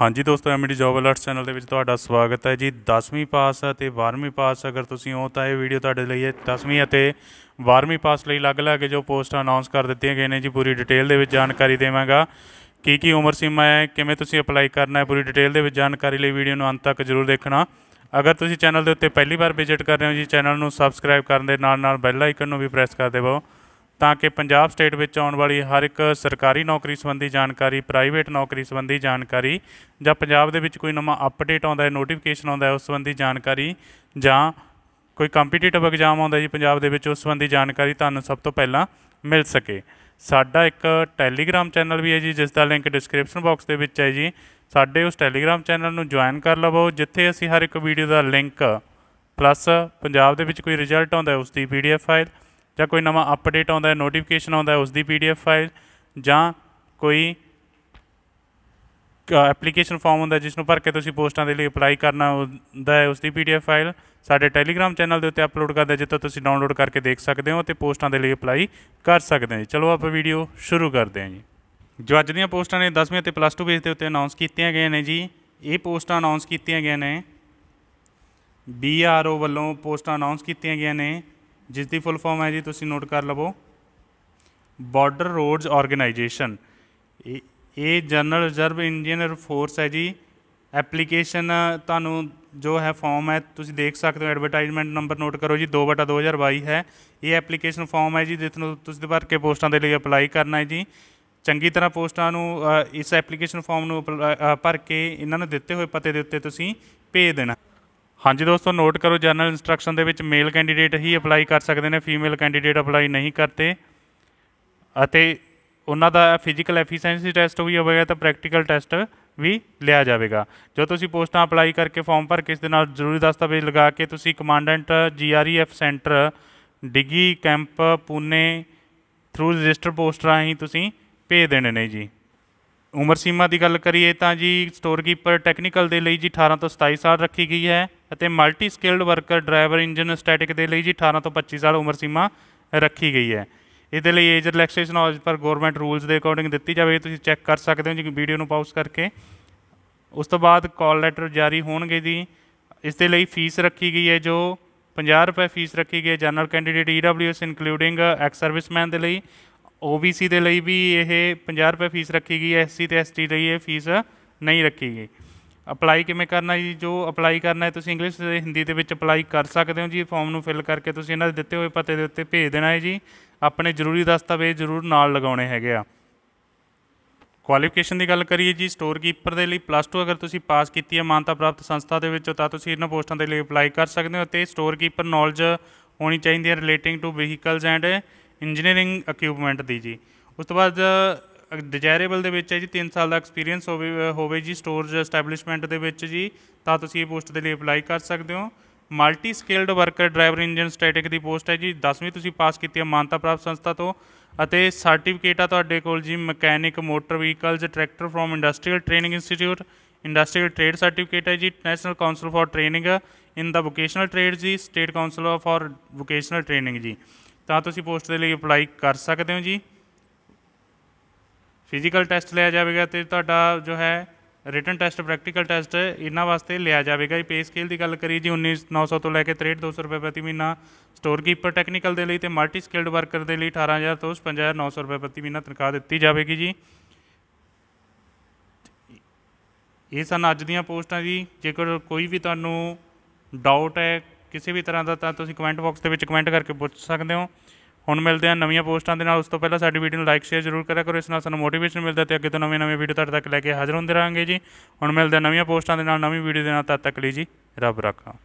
ਹਾਂਜੀ ਦੋਸਤੋ MD job alerts channel ਦੇ ਵਿੱਚ ਤੁਹਾਡਾ ਸਵਾਗਤ ਹੈ ਜੀ 10ਵੀਂ ਪਾਸ ਅਤੇ 12ਵੀਂ ਪਾਸ ਅਗਰ ਤੁਸੀਂ ਹੋ ਤਾਂ ਇਹ ਵੀਡੀਓ ਤੁਹਾਡੇ ਲਈ ਹੈ 10ਵੀਂ ਅਤੇ 12ਵੀਂ ਪਾਸ ਲਈ ਅਲੱਗ-ਅਲੱਗ ਜੋ ਪੋਸਟ ਅਨਾਉਂਸ ਕਰ ਦਿੱਤੀਆਂ ਗਏ ਨੇ ਜੀ ਪੂਰੀ ਡਿਟੇਲ ਦੇ ਵਿੱਚ ਜਾਣਕਾਰੀ ਦੇਵਾਂਗਾ ਕੀ ਕੀ ਉਮਰ ਸੀਮਾ ਹੈ ਕਿਵੇਂ ਤੁਸੀਂ ਅਪਲਾਈ ਕਰਨਾ ਹੈ ਪੂਰੀ ਡਿਟੇਲ ਦੇ ਵਿੱਚ ਜਾਣਕਾਰੀ ਲਈ ਵੀਡੀਓ ਨੂੰ ਅੰਤ ਤੱਕ ਜ਼ਰੂਰ ਦੇਖਣਾ ਅਗਰ ਤੁਸੀਂ ਚੈਨਲ ਦੇ ਉੱਤੇ ਪਹਿਲੀ ਵਾਰ ਵਿਜ਼ਿਟ ਕਰ ਰਹੇ ਹੋ ਜੀ ਚੈਨਲ ਨੂੰ ਸਬਸਕ੍ਰਾਈਬ ਕਰਨ ਦੇ ਨਾਲ ਨਾਲ ਬੈਲ ਆਈਕਨ ਨੂੰ ਵੀ ਪ੍ਰੈਸ ਕਰ ਦੇਵੋ ਤਾਂ ਕਿ ਪੰਜਾਬ ਸਟੇਟ ਵਿੱਚ ਆਉਣ ਵਾਲੀ ਹਰ ਇੱਕ ਸਰਕਾਰੀ ਨੌਕਰੀ ਸੰਬੰਧੀ ਜਾਣਕਾਰੀ ਪ੍ਰਾਈਵੇਟ ਨੌਕਰੀ ਸੰਬੰਧੀ ਜਾਣਕਾਰੀ ਜਾਂ ਪੰਜਾਬ ਦੇ ਵਿੱਚ ਕੋਈ ਨਵਾਂ ਅਪਡੇਟ ਆਉਂਦਾ ਹੈ ਨੋਟੀਫਿਕੇਸ਼ਨ ਆਉਂਦਾ ਹੈ ਉਸ ਸੰਬੰਧੀ ਜਾਣਕਾਰੀ ਜਾਂ ਕੋਈ ਕੰਪੀਟੀਟਿਵ ਐਗਜ਼ਾਮ ਆਉਂਦਾ ਜੀ ਪੰਜਾਬ ਦੇ ਵਿੱਚ ਉਸ ਸੰਬੰਧੀ ਜਾਣਕਾਰੀ ਤੁਹਾਨੂੰ ਸਭ ਤੋਂ ਪਹਿਲਾਂ ਮਿਲ ਸਕੇ ਸਾਡਾ ਇੱਕ ਟੈਲੀਗ੍ਰam ਚੈਨਲ ਵੀ ਹੈ ਜੀ ਜਿਸ ਦਾ ਲਿੰਕ ਡਿਸਕ੍ਰਿਪਸ਼ਨ ਬਾਕਸ ਦੇ ਵਿੱਚ ਹੈ ਜੀ ਸਾਡੇ ਉਸ ਟੈਲੀਗ੍ਰam ਚੈਨਲ ਨੂੰ ਜੁਆਇਨ ਕਰ ਲਵੋ ਜਿੱਥੇ ਅਸੀਂ ਹਰ ਇੱਕ ਵੀਡੀਓ ਦਾ ਲਿੰਕ ਪਲੱਸ ਪੰਜਾਬ ਦੇ ਵਿੱਚ ਕੋਈ ਰਿਜ਼ਲਟ ਆਉਂਦਾ ਉਸ ਦੀ ਪੀਡੀਐਫ ਫਾਈਲ ਜਾਂ ਕੋਈ ਨਵਾਂ ਅਪਡੇਟ ਆਉਂਦਾ ਹੈ ਨੋਟੀਫਿਕੇਸ਼ਨ ਆਉਂਦਾ ਹੈ ਉਸ ਦੀ ਪੀਡੀਐਫ ਫਾਈਲ ਜਾਂ ਕੋਈ ਐਪਲੀਕੇਸ਼ਨ ਫਾਰਮ ਹੁੰਦਾ ਜਿਸ ਨੂੰ ਭਰ ਕੇ ਤੁਸੀਂ ਪੋਸਟਾਂ ਦੇ ਲਈ ਅਪਲਾਈ ਕਰਨਾ ਹੁੰਦਾ ਹੈ ਉਸ ਦੀ ਪੀਡੀਐਫ ਫਾਈਲ ਸਾਡੇ ਟੈਲੀਗ੍ਰਾਮ ਚੈਨਲ ਦੇ ਉੱਤੇ ਅਪਲੋਡ ਕਰਦੇ ਜਿੱਥੋਂ ਤੁਸੀਂ ਡਾਊਨਲੋਡ ਕਰਕੇ ਦੇਖ ਸਕਦੇ ਹੋ ਤੇ ਪੋਸਟਾਂ ਦੇ ਲਈ ਅਪਲਾਈ ਕਰ ਸਕਦੇ ਹੋ ਚਲੋ ਆਪਾਂ ਵੀਡੀਓ ਸ਼ੁਰੂ ਕਰਦੇ ਹਾਂ ਜੀ ਜੋ ਅੱਜ ਦੀਆਂ ਪੋਸਟਾਂ ਨੇ 10ਵੀਂ ਅਤੇ ਪਲੱਸ 2 ਬੇਸ ਦੇ ਉੱਤੇ ਅਨਾਉਂਸ ਕੀਤੀਆਂ ਗਈਆਂ ਨੇ ਜੀ ਇਹ ਪੋਸਟਾਂ ਅਨਾਉਂਸ ਕੀਤੀਆਂ ਗਈਆਂ ਨੇ ਬੀਆਰਓ ਵੱਲੋਂ ਪੋਸਟਾਂ ਅਨਾਉਂਸ ਕੀਤੀਆਂ ਗਈਆਂ ਨੇ ਜਿਸ ਦੀ ਫੁੱਲ ਫਾਰਮ ਹੈ ਜੀ ਤੁਸੀਂ ਨੋਟ ਕਰ ਲਵੋ ਬਾਰਡਰ ਰੋਡਸ ਆਰਗੇਨਾਈਜੇਸ਼ਨ ਇਹ ਜਨਰਲ ਰਿਜ਼ਰਵ ਇੰਡੀਅਨ ਫੋਰਸ ਹੈ ਜੀ ਐਪਲੀਕੇਸ਼ਨ ਤੁਹਾਨੂੰ ਜੋ ਹੈ ਫਾਰਮ ਹੈ ਤੁਸੀਂ ਦੇਖ ਸਕਦੇ ਹੋ ਐਡਵਰਟਾਈਜ਼ਮੈਂਟ ਨੰਬਰ ਨੋਟ ਕਰੋ ਜੀ 2/2022 ਹੈ ਇਹ ਐਪਲੀਕੇਸ਼ਨ ਫਾਰਮ ਹੈ ਜੀ ਜਿਸ ਨੂੰ ਤੁਸੀਂ ਭਰ ਕੇ ਪੋਸਟਾਂ ਦੇ ਲਈ ਅਪਲਾਈ ਕਰਨਾ ਹੈ ਜੀ ਚੰਗੀ ਤਰ੍ਹਾਂ ਪੋਸਟਾਂ ਨੂੰ ਇਸ ਐਪਲੀਕੇਸ਼ਨ ਫਾਰਮ ਨੂੰ ਭਰ ਕੇ ਇਹਨਾਂ ਨੂੰ ਦਿੱਤੇ ਹੋਏ ਪਤੇ ਦੇ ਉੱਤੇ ਤੁਸੀਂ ਭੇਜ ਦੇਣਾ ਹਾਂਜੀ ਦੋਸਤੋ ਨੋਟ ਕਰੋ ਜਨਰਲ ਇਨਸਟਰਕਸ਼ਨ ਦੇ ਵਿੱਚ ਮੇਲ ਕੈਂਡੀਡੇਟ ਹੀ ਅਪਲਾਈ ਕਰ ਸਕਦੇ ਨੇ ਫੀਮੇਲ ਕੈਂਡੀਡੇਟ ਅਪਲਾਈ ਨਹੀਂ ਕਰਤੇ ਅਤੇ ਉਹਨਾਂ ਦਾ ਫਿਜ਼ੀਕਲ ਐਫੀਸ਼ੀਐਂਸੀ ਟੈਸਟ ਵੀ ਹੋਵੇਗਾ ਤਾਂ ਪ੍ਰੈਕਟੀਕਲ ਟੈਸਟ ਵੀ ਲਿਆ ਜਾਵੇਗਾ ਜੋ ਤੁਸੀਂ ਪੋਸਟਾਂ ਅਪਲਾਈ ਕਰਕੇ ਫਾਰਮ ਭਰ ਕੇ ਇਸ ਦੇ ਨਾਲ ਜ਼ਰੂਰੀ ਦਸਤਾਵੇਜ਼ ਲਗਾ ਕੇ ਤੁਸੀਂ commandant GREF center Dighi camp Pune through register post ਰਾਹੀਂ ਤੁਸੀਂ ਭੇਜ ਦੇਣੇ ਨੇ ਜੀ ਉਮਰ ਸੀਮਾ ਦੀ ਗੱਲ ਕਰੀਏ ਤਾਂ ਜੀ ਸਟੋਰ ਕੀਪਰ ਟੈਕਨੀਕਲ ਦੇ ਲਈ ਜੀ 18 ਤੋਂ 27 ਸਾਲ ਰੱਖੀ ਗਈ ਹੈ ਅਤੇ multi skilled worker driver engine static ਦੇ ਲਈ ਜੀ 18 ਤੋਂ 25 ਸਾਲ ਉਮਰ ਸੀਮਾ ਰੱਖੀ ਗਈ ਹੈ ਇਹਦੇ ਲਈ ਏਜ ਰਿਲੈਕਸੇਸ਼ਨ ਆਜ ਪਰ ਗਵਰਨਮੈਂਟ ਰੂਲਸ ਦੇ ਅਕੋਰਡਿੰਗ ਦਿੱਤੀ ਜਾਵੇ ਤੁਸੀਂ ਚੈੱਕ ਕਰ ਸਕਦੇ ਹੋ ਜੀ ਵੀਡੀਓ ਨੂੰ ਪਾਉਜ਼ ਕਰਕੇ ਉਸ ਤੋਂ ਬਾਅਦ ਕਾਲ ਲੈਟਰ ਜਾਰੀ ਹੋਣਗੇ ਜੀ ਇਸ ਦੇ ਲਈ ਫੀਸ ਰੱਖੀ ਗਈ ਹੈ ਜੋ 50 ਰੁਪਏ ਫੀਸ ਰੱਖੀ ਗਈ ਹੈ general candidate EWS including ex serviceman ਦੇ ਲਈ OBC ਦੇ ਲਈ ਵੀ ਇਹ 50 ਰੁਪਏ ਫੀਸ ਰੱਖੀ ਗਈ ਹੈ SC ਤੇ ST ਲਈ ਇਹ ਫੀਸ ਨਹੀਂ ਰੱਖੀ ਗਈ ਅਪਲਾਈ ਕਿਵੇਂ ਕਰਨਾ ਜੀ ਜੋ ਅਪਲਾਈ ਕਰਨਾ ਹੈ ਤੁਸੀਂ ਇੰਗਲਿਸ਼ ਤੇ ਹਿੰਦੀ ਦੇ ਵਿੱਚ ਅਪਲਾਈ ਕਰ ਸਕਦੇ ਹੋ ਜੀ ਫਾਰਮ ਨੂੰ ਫਿਲ ਕਰਕੇ ਤੁਸੀਂ ਇਹਨਾਂ ਦੇ ਦਿੱਤੇ ਹੋਏ ਪਤੇ ਦੇ ਉੱਤੇ ਭੇਜ ਦੇਣਾ ਹੈ ਜੀ ਆਪਣੇ ਜ਼ਰੂਰੀ ਦਸਤਾਵੇਜ਼ ਜ਼ਰੂਰ ਨਾਲ ਲਗਾਉਣੇ ਹੈਗੇ ਆ ਕੁਆਲੀਫਿਕੇਸ਼ਨ ਦੀ ਗੱਲ ਕਰੀਏ ਜੀ ਸਟੋਰ ਕੀਪਰ ਦੇ ਲਈ ਪਲੱਸ 2 ਅਗਰ ਤੁਸੀਂ ਪਾਸ ਕੀਤੀ ਹੈ ਮਾਨਤਾ ਪ੍ਰਾਪਤ ਸੰਸਥਾ ਦੇ ਵਿੱਚੋਂ ਤਾਂ ਤੁਸੀਂ ਇਹਨਾਂ ਪੋਸਟਾਂ ਦੇ ਲਈ ਅਪਲਾਈ ਕਰ ਸਕਦੇ ਹੋ ਤੇ ਸਟੋਰ ਕੀਪਰ ਨੌਲੇਜ ਹੋਣੀ ਚਾਹੀਦੀ ਹੈ relating to vehicles and engineering equipment ਦੀ ਜੀ ਉਸ ਤੋਂ ਬਾਅਦ ਡਿਜ਼ਾਇਰੇਬਲ ਦੇ ਵਿੱਚ ਹੈ ਜੀ 3 ਸਾਲ ਦਾ ਐਕਸਪੀਰੀਅੰਸ ਹੋਵੇ ਹੋਵੇ ਜੀ ਸਟੋਰਜ ਐਸਟੈਬਲਿਸ਼ਮੈਂਟ ਦੇ ਵਿੱਚ ਜੀ ਤਾਂ ਤੁਸੀਂ ਇਹ ਪੋਸਟ ਦੇ ਲਈ ਅਪਲਾਈ ਕਰ ਸਕਦੇ ਹੋ multi skilled worker driver engine static ਦੀ ਪੋਸਟ ਹੈ ਜੀ 10ਵੀਂ ਤੁਸੀਂ ਪਾਸ ਕੀਤੀ ਹੈ ਮਾਨਤਾ ਪ੍ਰਾਪਤ ਸੰਸਥਾ ਤੋਂ ਅਤੇ ਸਰਟੀਫਿਕੇਟ ਆ ਤੁਹਾਡੇ ਕੋਲ ਜੀ mechanic motor vehicles tractor from industrial training institute industrial trade certificate ਹੈ ਜੀ national council for training in the vocational trade ਜੀ state council for vocational training ਜੀ ਤਾਂ ਤੁਸੀਂ ਪੋਸਟ ਦੇ ਲਈ ਅਪਲਾਈ ਕਰ ਸਕਦੇ ਹੋ ਜੀ ਫਿਜ਼ੀਕਲ ਟੈਸਟ ਲਿਆ ਜਾਵੇਗਾ ਤੇ ਤੁਹਾਡਾ ਜੋ ਹੈ ਰਿਟਨ ਟੈਸਟ ਪ੍ਰੈਕਟੀਕਲ ਟੈਸਟ ਇਹਨਾਂ ਵਾਸਤੇ ਲਿਆ ਜਾਵੇਗਾ ਜੀ ਪੇ ਸਕੇਲ ਦੀ ਗੱਲ ਕਰੀ ਜੀ 19900 ਤੋਂ ਲੈ ਕੇ 63200 ਰੁਪਏ ਪ੍ਰਤੀ ਮਹੀਨਾ ਸਟੋਰ ਕੀਪਰ ਟੈਕਨੀਕਲ ਦੇ ਲਈ ਤੇ ਮਲਟੀ ਸਕਿਲਡ ਵਰਕਰ ਦੇ ਲਈ 18000 ਤੋਂ 55900 ਰੁਪਏ ਪ੍ਰਤੀ ਮਹੀਨਾ ਤਨਖਾਹ ਦਿੱਤੀ ਜਾਵੇਗੀ ਜੀ ਇਹ ਸਨ ਅੱਜ ਦੀਆਂ ਪੋਸਟਾਂ ਜੀ ਜੇਕਰ ਕੋਈ ਵੀ ਤੁਹਾਨੂੰ ਡਾਊਟ ਹੈ ਕਿਸੇ ਵੀ ਤਰ੍ਹਾਂ ਦਾ ਤਾਂ ਤੁਸੀਂ ਕਮੈਂਟ ਬਾਕਸ ਦੇ ਵਿੱਚ ਕਮੈਂਟ ਕਰਕੇ ਪੁੱਛ ਸਕਦੇ ਹੋ ਹੁਣ ਮਿਲਦੇ ਹਾਂ ਨਵੀਆਂ ਪੋਸਟਾਂ ਦੇ ਨਾਲ ਉਸ ਤੋਂ ਪਹਿਲਾਂ ਸਾਡੀ ਵੀਡੀਓ ਨੂੰ ਲਾਈਕ ਸ਼ੇਅਰ ਜ਼ਰੂਰ ਕਰਿਆ ਕਰੋ ਇਸ ਨਾਲ ਸਾਨੂੰ ਮੋਟੀਵੇਸ਼ਨ ਮਿਲਦਾ ਤੇ ਅੱਗੇ ਤੋਂ ਨਵੇਂ ਨਵੇਂ ਵੀਡੀਓ ਤੁਹਾਡੇ ਤੱਕ ਲੈ ਕੇ ਹਾਜ਼ਰ ਹੁੰਦੇ ਰਹਾਂਗੇ ਜੀ ਹੁਣ ਮਿਲਦੇ ਹਾਂ ਨਵੀਆਂ ਪੋਸਟਾਂ ਦੇ ਨਾਲ ਨਵੀਂ ਵੀਡੀਓ ਦੇ ਨਾਲ ਤਦ ਤੱਕ ਲਈ ਜੀ ਰੱਬ ਰੱਖਾ